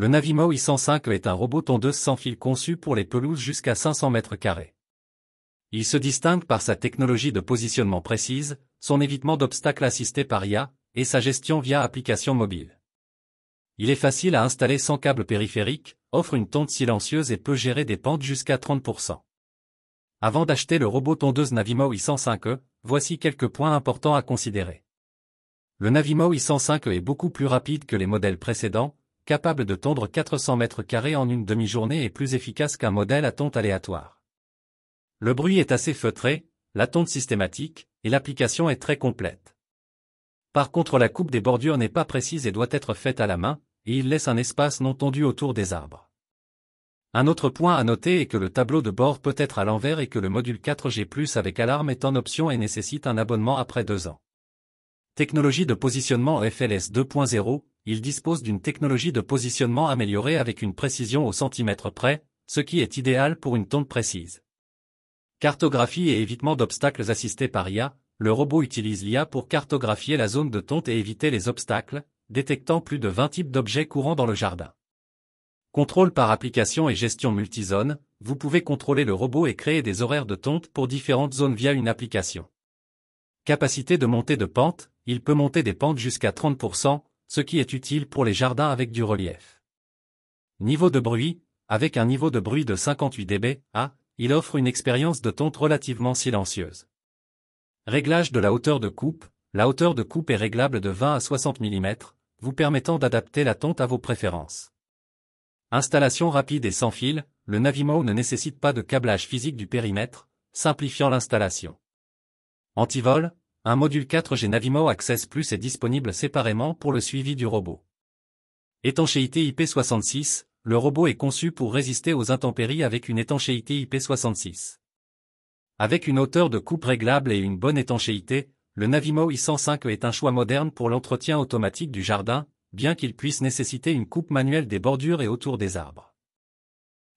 Le Navimo i105 est un robot tondeuse sans fil conçu pour les pelouses jusqu'à 500 mètres carrés. Il se distingue par sa technologie de positionnement précise, son évitement d'obstacles assistés par IA, et sa gestion via application mobile. Il est facile à installer sans câble périphérique, offre une tonte silencieuse et peut gérer des pentes jusqu'à 30%. Avant d'acheter le robot tondeuse Navimo i105e, voici quelques points importants à considérer. Le Navimo i105e est beaucoup plus rapide que les modèles précédents, capable de tondre 400 mètres carrés en une demi-journée et plus efficace qu'un modèle à tonte aléatoire. Le bruit est assez feutré, la tonte systématique, et l'application est très complète. Par contre la coupe des bordures n'est pas précise et doit être faite à la main, et il laisse un espace non tondu autour des arbres. Un autre point à noter est que le tableau de bord peut être à l'envers et que le module 4G+, avec alarme est en option et nécessite un abonnement après deux ans. Technologie de positionnement FLS 2.0, il dispose d'une technologie de positionnement améliorée avec une précision au centimètre près, ce qui est idéal pour une tonte précise. Cartographie et évitement d'obstacles assistés par IA, le robot utilise l'IA pour cartographier la zone de tonte et éviter les obstacles, détectant plus de 20 types d'objets courants dans le jardin. Contrôle par application et gestion multizone, vous pouvez contrôler le robot et créer des horaires de tonte pour différentes zones via une application. Capacité de montée de pente, il peut monter des pentes jusqu'à 30%, ce qui est utile pour les jardins avec du relief. Niveau de bruit, avec un niveau de bruit de 58 dB, il offre une expérience de tonte relativement silencieuse. Réglage de la hauteur de coupe, la hauteur de coupe est réglable de 20 à 60 mm, vous permettant d'adapter la tonte à vos préférences. Installation rapide et sans fil, le Navimo ne nécessite pas de câblage physique du périmètre, simplifiant l'installation. Antivol, un module 4G Navimo Access Plus est disponible séparément pour le suivi du robot. Étanchéité IP66, le robot est conçu pour résister aux intempéries avec une étanchéité IP66. Avec une hauteur de coupe réglable et une bonne étanchéité, le Navimo i105 est un choix moderne pour l'entretien automatique du jardin, bien qu'il puisse nécessiter une coupe manuelle des bordures et autour des arbres.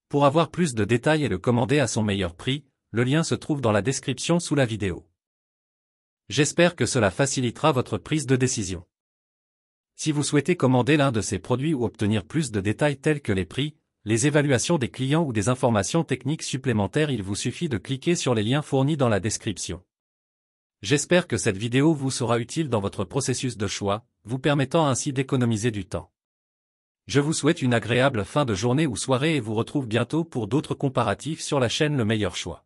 Pour avoir plus de détails et le commander à son meilleur prix, le lien se trouve dans la description sous la vidéo. J'espère que cela facilitera votre prise de décision. Si vous souhaitez commander l'un de ces produits ou obtenir plus de détails tels que les prix, les évaluations des clients ou des informations techniques supplémentaires, il vous suffit de cliquer sur les liens fournis dans la description. J'espère que cette vidéo vous sera utile dans votre processus de choix, vous permettant ainsi d'économiser du temps. Je vous souhaite une agréable fin de journée ou soirée et vous retrouve bientôt pour d'autres comparatifs sur la chaîne Le Meilleur Choix.